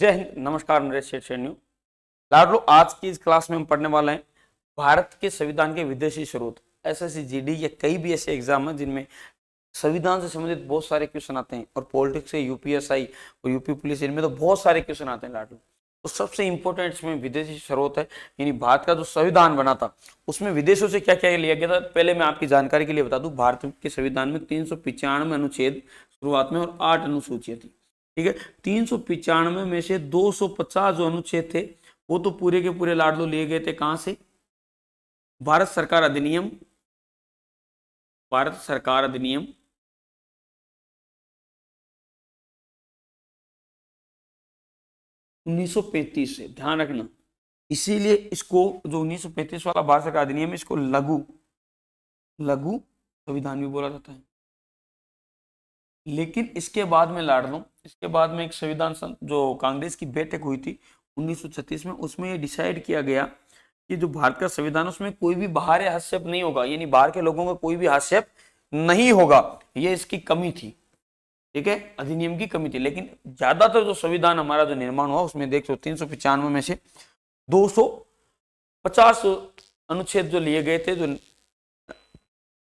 जय हिंद नमस्कार नरेश न्यू लाडलो आज की इस क्लास में हम पढ़ने वाले हैं भारत के संविधान के विदेशी स्रोत एस एस e या कई भी ऐसे एग्जाम हैं जिनमें संविधान से संबंधित बहुत सारे क्वेश्चन आते हैं और पॉलिटिक्स से यूपीएसआई और यूपी पुलिस इनमें तो बहुत सारे क्वेश्चन आते हैं लाडलो तो सबसे इंपॉर्टेंट इसमें विदेशी स्रोत है यानी भारत का जो संविधान बना था उसमें विदेशों से क्या क्या लिया गया था पहले मैं आपकी जानकारी के लिए बता दूं भारत के संविधान में तीन अनुच्छेद शुरुआत में और आठ अनुसूचियां थी ठीक है तीन सौ पिचानवे में से 250 जो अनुच्छेद थे वो तो पूरे के पूरे लाडलो तो लिए गए थे कहां से भारत सरकार अधिनियम भारत सरकार अधिनियम उन्नीस से ध्यान रखना इसीलिए इसको जो 1935 वाला भारत सरकार अधिनियम है इसको लघु लघु संविधान भी बोला जाता है लेकिन इसके बाद में लाड इसके बाद में एक संविधान जो कांग्रेस की बैठक हुई थी 1936 में उसमें ये डिसाइड किया गया कि जो भारत का संविधान उसमें कोई भी बाहर हस्तक्षेप नहीं होगा यानी बाहर के लोगों का कोई भी हस्तक्षेप नहीं होगा ये इसकी कमी थी ठीक है अधिनियम की कमी थी लेकिन ज्यादातर जो संविधान हमारा जो निर्माण हुआ उसमें देख सो तीन सौ पचानवे में से दो सौ पचास अनुच्छेद जो लिए गए थे जो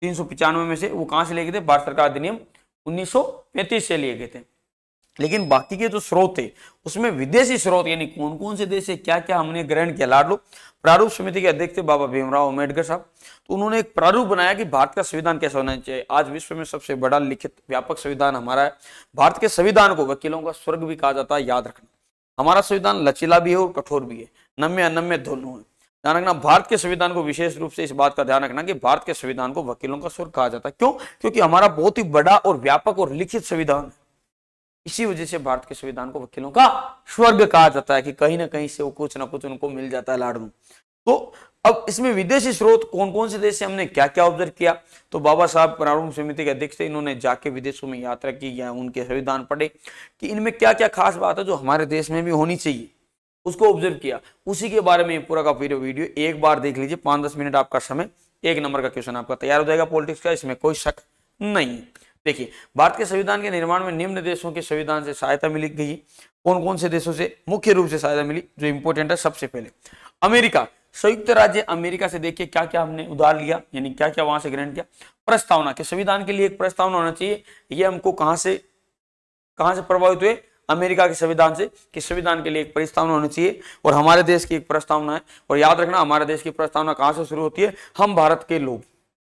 तीन सौ पचानवे में से वो कहां से लिए गए थे भारत सरकार अधिनियम 1935 से लिए गए थे लेकिन बाकी के जो स्रोत थे उसमें विदेशी स्रोत यानी कौन कौन से देश है क्या क्या हमने ग्रहण किया लाडलो प्रारूप समिति के अध्यक्ष थे बाबा भीमराव अम्बेडकर साहब तो उन्होंने एक प्रारूप बनाया कि भारत का संविधान कैसा होना चाहिए आज विश्व में सबसे बड़ा लिखित व्यापक संविधान हमारा है भारत के संविधान को वकीलों का स्वर्ग भी कहा जाता है याद रखना हमारा संविधान लचीला भी है और कठोर भी है नम्य अनम्य दोनों है ध्यान रखना भारत के संविधान को विशेष रूप से इस बात का ध्यान रखना कि भारत के संविधान को वकीलों का स्वर कहा जाता है क्यों क्योंकि हमारा बहुत ही बड़ा और व्यापक और लिखित संविधान है इसी वजह से भारत के संविधान को वकीलों का स्वर्ग कहा जाता है कि कहीं ना कहीं से वो कुछ ना कुछ उनको मिल जाता है लाडू तो अब इसमें विदेशी स्रोत कौन कौन से देश से हमने क्या क्या ऑब्जर्व किया तो बाबा साहब प्रारूप समिति के अध्यक्ष थे इन्होंने जाके विदेशों में यात्रा की या उनके संविधान पढ़े कि इनमें क्या क्या खास बात है जो हमारे देश में भी होनी चाहिए उसको ऑब्जर्व किया उसी के बारे में पूरा का पूरा वीडियो एक बार देख लीजिए पांच दस मिनट आपका समय एक नंबर का क्वेश्चन आपका तैयार हो जाएगा पॉलिटिक्स का इसमें कोई शक नहीं देखिए भारत के संविधान के निर्माण में निम्न देशों के संविधान से सहायता मिली गई कौन कौन से देशों से मुख्य रूप से सहायता मिली जो इंपोर्टेंट है सबसे पहले अमेरिका संयुक्त राज्य अमेरिका से देखिए क्या क्या हमने उधार लिया यानी क्या क्या वहां से ग्रहण किया प्रस्तावना के संविधान के लिए एक प्रस्तावना होना चाहिए ये हमको कहां से कहां से प्रभावित हुए अमेरिका के संविधान से कि संविधान के लिए एक प्रस्तावना होनी चाहिए और हमारे देश की एक प्रस्तावना है और याद रखना हमारे देश की प्रस्तावना कहां से शुरू होती है हम भारत के लोग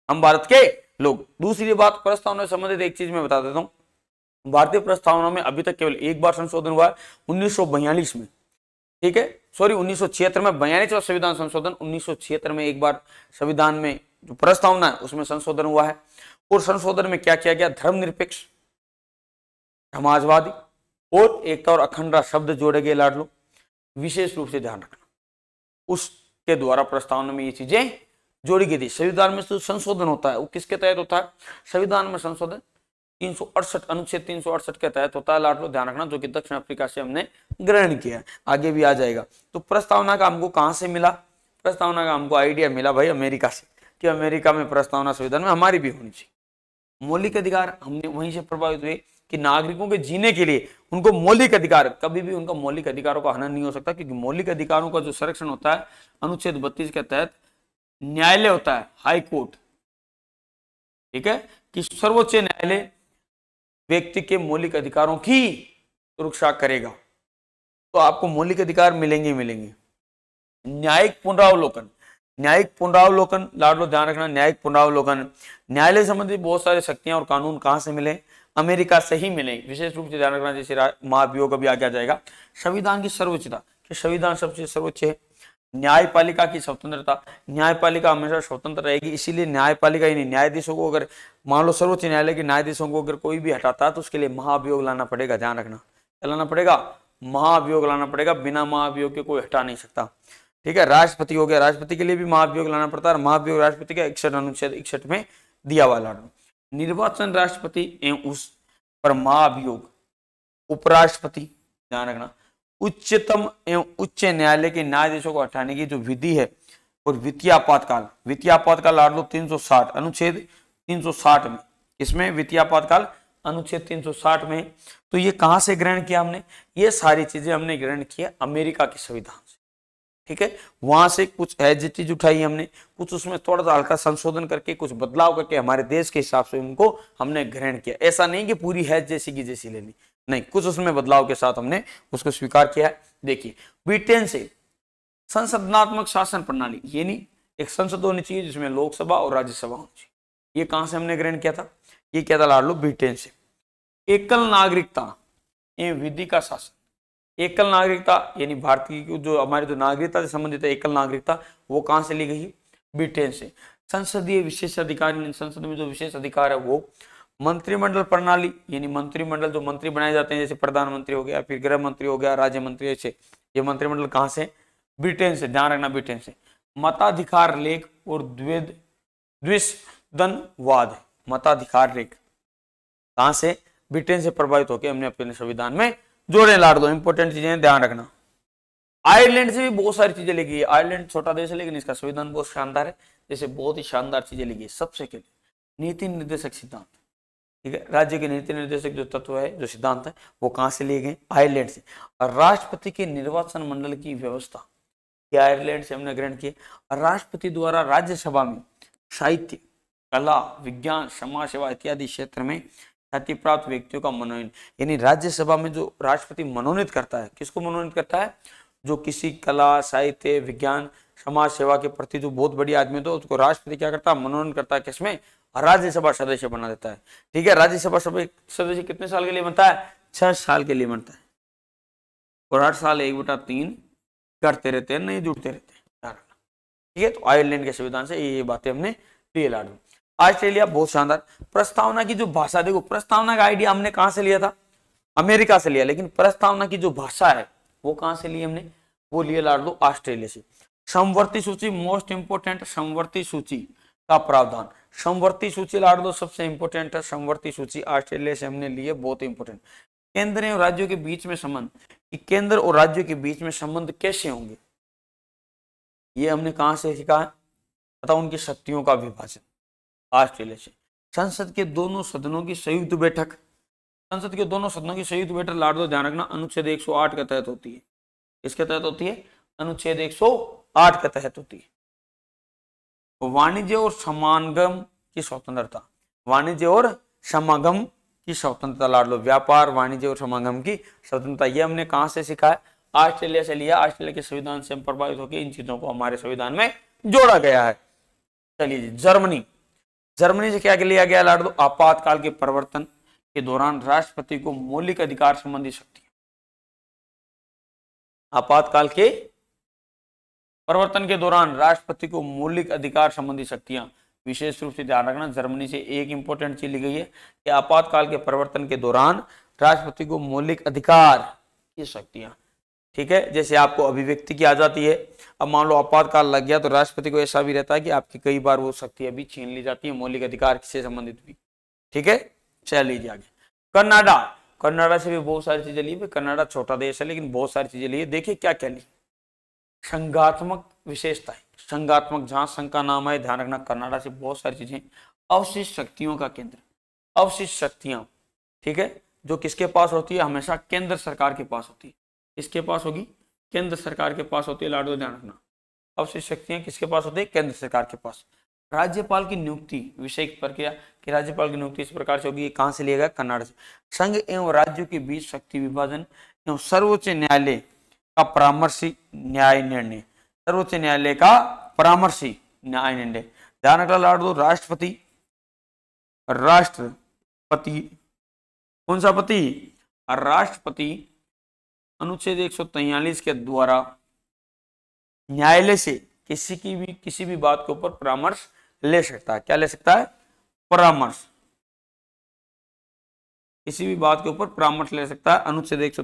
हम भारत के लोग दूसरी बात प्रस्तावना से संबंधित एक चीज मैं बता देता हूँ भारतीय प्रस्तावना में अभी तक केवल एक बार संशोधन हुआ है उन्नीस में ठीक है सॉरी उन्नीस में बयालीसवा संविधान संशोधन उन्नीस में एक बार संविधान में जो प्रस्तावना है उसमें संशोधन हुआ है और संशोधन में क्या किया गया धर्मनिरपेक्ष समाजवादी और एकता तो और अखंडता शब्द जोड़े गए लाडलो विशेष रूप से ध्यान रखना उसके द्वारा प्रस्तावना में ये चीजें जोड़ी गई थी संविधान में संशोधन होता है वो किसके तहत होता है संविधान में संशोधन तीन सौ अड़सठ अनुच्छेद तीन सौ अड़सठ के तहत होता है लाडलो ध्यान रखना जो कि दक्षिण अफ्रीका से हमने ग्रहण किया आगे भी आ जाएगा तो प्रस्तावना का हमको कहाँ से मिला प्रस्तावना का हमको आइडिया मिला भाई अमेरिका से कि अमेरिका में प्रस्तावना संविधान में हमारी भी होनी चाहिए मौलिक अधिकार हमने वहीं से प्रभावित हुए कि नागरिकों के जीने के लिए उनको मौलिक अधिकार कभी भी उनका मौलिक अधिकारों का हनन नहीं हो सकता क्योंकि मौलिक अधिकारों का जो संरक्षण होता है अनुच्छेद बत्तीस के तहत न्यायालय होता है हाई कोर्ट ठीक है कि सर्वोच्च न्यायालय व्यक्ति के मौलिक अधिकारों की सुरक्षा करेगा तो आपको मौलिक अधिकार मिलेंगे मिलेंगे न्यायिक पुनरावलोकन न्यायिक पुनरावलोकन लाडलो ध्यान रखना न्यायिक पुनरावलोकन न्यायालय संबंधी बहुत सारे शक्तियां और कानून कहां से मिले अमेरिका से ही मिलें विशेष रूप से ध्यान रखना जैसे महाभियोग अभी आगे आ जाएगा संविधान की सर्वोच्चता कि संविधान सबसे सर्वोच्च है न्यायपालिका की स्वतंत्रता न्यायपालिका हमेशा स्वतंत्र रहेगी इसीलिए न्यायपालिका यानी न्यायाधीशों को अगर मान लो सर्वोच्च न्यायालय के न्यायाधीशों को अगर कोई भी हटाता है तो उसके लिए महाभियोग लाना पड़ेगा ध्यान रखना क्या लाना पड़ेगा महाभियोग लाना पड़ेगा बिना महाभियोग के कोई हटा नहीं सकता ठीक है राष्ट्रपति हो गया राष्ट्रपति के लिए भी महाभियोग लाना पड़ता है महाभियोग राष्ट्रपति का इकसठ अनुच्छेद इकसठ में दिया हुआ लाना निर्वाचन राष्ट्रपति एवं उस पर महाभियोग उपराष्ट्रपति ध्यान रखना उच्चतम एवं उच्च न्यायालय के न्यायाधीशों को हटाने की जो विधि है और वित्तीय आपातकाल वित्तीय आपातकाल सौ 360 अनुच्छेद 360 में इसमें वित्तीय आपातकाल अनुच्छेद 360 में तो ये कहाँ से ग्रहण किया हमने ये सारी चीजें हमने ग्रहण किया अमेरिका की संविधान ठीक है वहां से कुछ चीज उठाई हमने कुछ उसमें थोड़ा सा हल्का संशोधन करके कुछ बदलाव करके हमारे देश के हिसाब से उनको हमने ग्रहण किया ऐसा नहीं कि पूरी हैज जैसी की जैसी ले ली नहीं कुछ उसमें बदलाव के साथ हमने उसको स्वीकार किया है देखिए ब्रिटेन से संसदनात्मक शासन प्रणाली ये नहीं एक संसद होनी चाहिए जिसमें लोकसभा और राज्यसभा होनी चाहिए ये कहां से हमने ग्रहण किया था ये क्या था लाड लो ब्रिटेन से एकल नागरिकता एवं विधि का शासन एकल नागरिकता यानी भारतीय की जो हमारी जो नागरिकता से संबंधित है एकल नागरिकता वो कहाँ से ली गई ब्रिटेन से संसदीय विशेष अधिकार संसद में जो विशेष अधिकार है वो मंत्रिमंडल प्रणाली यानी मंत्रिमंडल जो मंत्री बनाए जाते हैं जैसे प्रधानमंत्री हो गया फिर गृह मंत्री हो गया राज्य मंत्री ऐसे ये मंत्रिमंडल कहाँ से ब्रिटेन से ध्यान रखना ब्रिटेन से मताधिकार लेख और द्वेद द्विशनवाद मताधिकार लेख कहाँ से ब्रिटेन से प्रभावित होकर हमने अपने संविधान में जोड़े लाट दो इंपॉर्टेंट चीजें ध्यान रखना आयरलैंड से भी बहुत सारी चीजें लिखी है आयरलैंड छोटा देश है लेकिन इसका संविधान बहुत शानदार है जैसे बहुत ही शानदार चीजें लिखी है सबसे के नीति निर्देशक सिद्धांत ठीक है राज्य के नीति निर्देशक जो तत्व है जो सिद्धांत है वो कहां से लिए गए आयरलैंड से और राष्ट्रपति के निर्वाचन मंडल की व्यवस्था आयरलैंड से हमने ग्रहण किए राष्ट्रपति द्वारा राज्यसभा में साहित्य कला विज्ञान समाज सेवा इत्यादि क्षेत्र में ख्याति प्राप्त व्यक्तियों का मनोनीत यानी राज्यसभा में जो राष्ट्रपति मनोनीत करता है किसको मनोनीत करता है जो किसी कला साहित्य विज्ञान समाज सेवा के प्रति जो बहुत बड़ी आदमी तो उसको राष्ट्रपति क्या करता है मनोनीत करता है किसमें राज्यसभा सदस्य बना देता है ठीक है राज्यसभा सदस्य कितने साल के लिए बनता है छह साल के लिए बनता है और हर साल एक बटा तीन करते रहते हैं नहीं जुड़ते रहते हैं ठीक है तो आयरलैंड के संविधान से ये बातें हमने डीएलआर में ऑस्ट्रेलिया बहुत शानदार प्रस्तावना की जो भाषा देखो प्रस्तावना का आइडिया हमने कहा से लिया था अमेरिका से लिया लेकिन प्रस्तावना की जो भाषा है वो कहां से ली हमने वो लिया लाड़ दो ऑस्ट्रेलिया से समवर्ती सूची मोस्ट इंपोर्टेंट समवर्ती सूची का प्रावधान समवर्ती सूची लाड़ दो सबसे इंपोर्टेंट है समवर्ती सूची ऑस्ट्रेलिया से हमने लिए बहुत इंपोर्टेंट केंद्र एवं राज्यों के बीच में संबंध केंद्र और राज्यों के बीच में संबंध कैसे होंगे ये हमने कहा से सीखा है तथा उनकी शक्तियों का विभाजन ऑस्ट्रेलिया से संसद के दोनों सदनों की संयुक्त बैठक संसद के दोनों सदनों की संयुक्त बैठक लाड़ दो ध्यान रखना अनुच्छेद 108 के तहत होती है इसके तहत होती है अनुच्छेद 108 के तहत होती है तो वाणिज्य और समागम की स्वतंत्रता वाणिज्य और समागम की स्वतंत्रता लाड़ लो व्यापार वाणिज्य और समागम की स्वतंत्रता ये हमने कहां से सीखा है ऑस्ट्रेलिया से लिया ऑस्ट्रेलिया के संविधान से हम प्रभावित होकर इन चीजों को हमारे संविधान में जोड़ा गया है चलिए जर्मनी जर्मनी से क्या लिया गया लाडो आपातकाल के परिवर्तन के दौरान राष्ट्रपति को मौलिक अधिकार संबंधी शक्ति आपातकाल के परिवर्तन के दौरान राष्ट्रपति को मौलिक अधिकार संबंधी शक्तियां विशेष रूप से ध्यान रखना जर्मनी से एक इंपॉर्टेंट चीज ली गई है कि आपातकाल के परिवर्तन के दौरान राष्ट्रपति को मौलिक अधिकार की शक्तियां ठीक है जैसे आपको अभिव्यक्ति की आ जाती है अब मान लो आपातकाल लग गया तो राष्ट्रपति को ऐसा भी रहता है कि आपकी कई बार वो शक्ति अभी छीन ली जाती है मौलिक अधिकार से संबंधित भी ठीक है चल लीजिए आगे कनाडा कनाडा से भी बहुत सारी चीजें ली कनाडा छोटा देश है लेकिन बहुत सारी चीजें लिए देखिए क्या क्या ली संघात्मक है संघात्मक जहां संघ का नाम है ध्यान रखना कर्नाडा से बहुत सारी चीजें अवशिष्ट शक्तियों का केंद्र अवशिष्ट शक्तियां ठीक है जो किसके पास होती है हमेशा केंद्र सरकार के पास होती है किसके पास होगी केंद्र सरकार के पास होती है लाडो ध्यान रखना अवशेष शक्तियां किसके पास होती है केंद्र सरकार के पास राज्यपाल की नियुक्ति विषय प्रक्रिया की राज्यपाल की नियुक्ति इस प्रकार से होगी ये कहाँ से लिया गया कर्नाटक से संघ एवं राज्यों के बीच शक्ति विभाजन एवं सर्वोच्च न्यायालय का परामर्शी न्याय निर्णय सर्वोच्च न्यायालय का परामर्शी न्याय निर्णय ध्यान रखना लाड दो राष्ट्रपति राष्ट्रपति कौन सा पति राष्ट्रपति अनुच्छेद एक के द्वारा न्यायालय से किसी की भी किसी भी बात के ऊपर परामर्श ले सकता है क्या ले सकता है परामर्श किसी भी बात के ऊपर परामर्श ले सकता है अनुच्छेद एक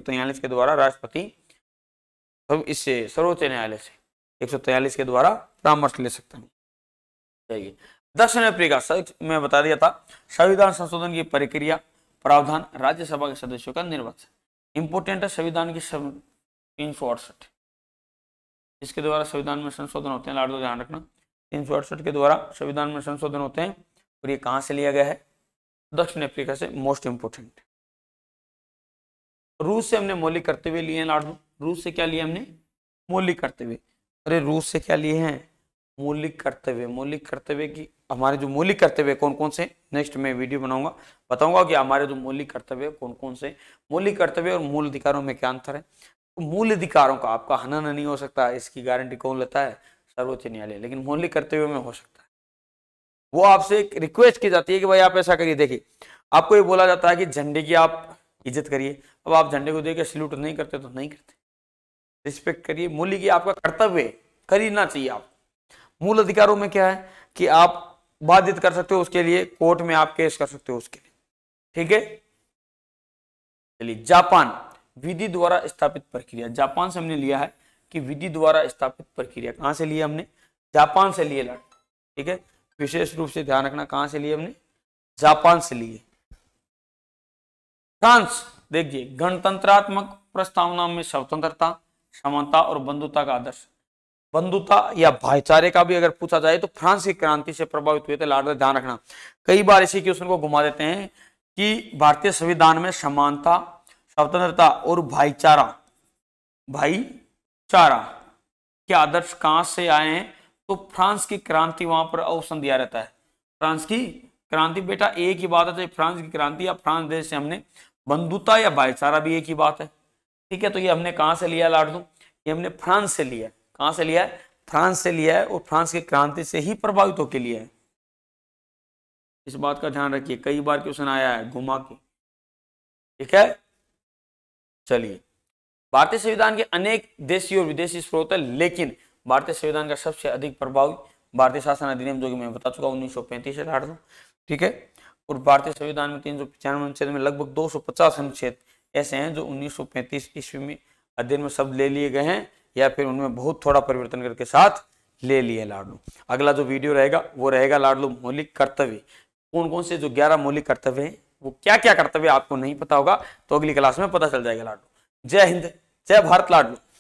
के द्वारा राष्ट्रपति तो इससे सर्वोच्च न्यायालय से एक के द्वारा परामर्श ले सकता है दक्षिण अफ्रीका में बता दिया था संविधान संशोधन की प्रक्रिया प्रावधान राज्यसभा के सदस्यों का निर्वाचन इंपोर्टेंट है संविधान की तीन सौ अड़सठ इसके द्वारा संविधान में संशोधन होते हैं लाडो ध्यान रखना तीन सौ अड़सठ के द्वारा संविधान में संशोधन होते हैं और ये कहाँ से लिया गया है दक्षिण अफ्रीका से मोस्ट इंपोर्टेंट रूस से हमने मौलिक करते हुए लिए हैं लाड़ रूस से क्या लिए हमने मौलिक करते हुए अरे रूस से क्या लिए हैं मौलिक कर्तव्य मौलिक कर्तव्य की हमारे जो मौलिक कर्तव्य कौन कौन से नेक्स्ट मैं वीडियो बनाऊंगा बताऊंगा कि हमारे जो मौलिक कर्तव्य कौन कौन से मौलिक कर्तव्य और मूल अधिकारों में क्या अंतर है तो मूल अधिकारों का आपका हनन नहीं हो सकता इसकी गारंटी कौन लेता है सर्वोच्च न्यायालय लेकिन मौलिक कर्तव्यों में हो सकता है वो आपसे एक रिक्वेस्ट की जाती है कि भाई आप ऐसा करिए देखिए आपको ये बोला जाता है कि झंडे की आप इज्जत करिए अब आप झंडे को देकर सल्यूट नहीं करते तो नहीं करते रिस्पेक्ट करिए मूल्य की आपका कर्तव्य करना चाहिए आप मूल अधिकारों में क्या है कि आप बाधित कर सकते हो उसके लिए कोर्ट में आप केस कर सकते हो उसके लिए ठीक है चलिए जापान विधि द्वारा स्थापित प्रक्रिया जापान से हमने लिया है कि विधि द्वारा स्थापित प्रक्रिया कहां से लिया हमने जापान से लिए लड़ ठीक है विशेष रूप से ध्यान रखना कहां से लिए हमने जापान से लिए फ्रांस देखिए गणतंत्रात्मक प्रस्तावना में स्वतंत्रता समानता और बंधुता का आदर्श बंधुता या भाईचारे का भी अगर पूछा जाए तो फ्रांस की क्रांति से प्रभावित हुए थे लाडले ध्यान रखना कई बार इसी क्वेश्चन को घुमा देते हैं कि भारतीय संविधान में समानता स्वतंत्रता और भाईचारा भाईचारा के आदर्श कहां से आए हैं तो फ्रांस की क्रांति वहां पर अवसर दिया रहता है फ्रांस की क्रांति बेटा एक ही बात है तो फ्रांस की क्रांति या फ्रांस देश से हमने बंधुता या भाईचारा भी एक ही बात है ठीक है तो ये हमने कहा से लिया लाडू ये हमने फ्रांस से लिया कहां से लिया है फ्रांस से लिया है और फ्रांस की क्रांति से ही प्रभावित होकर लिया है इस बात का ध्यान रखिए कई बार क्वेश्चन आया है घुमा के ठीक है चलिए भारतीय संविधान के अनेक देशी और विदेशी स्रोत है लेकिन भारतीय संविधान का सबसे अधिक प्रभाव भारतीय शासन अधिनियम जो कि मैं बता चुका उन्नीस सौ पैंतीस से अठारह ठीक है और भारतीय संविधान में तीन सौ पचानवे अनुच्छेद में लगभग दो सौ पचास अनुच्छेद ऐसे हैं जो उन्नीस सौ पैंतीस ईस्वी में अध्ययन में शब्द ले लिए गए हैं या फिर उनमें बहुत थोड़ा परिवर्तन करके साथ ले लिए लाडलू अगला जो वीडियो रहेगा वो रहेगा लाडलू मौलिक कर्तव्य कौन कौन से जो ग्यारह मौलिक कर्तव्य हैं वो क्या क्या कर्तव्य आपको नहीं पता होगा तो अगली क्लास में पता चल जाएगा लाडलू जय हिंद जय भारत लाडलू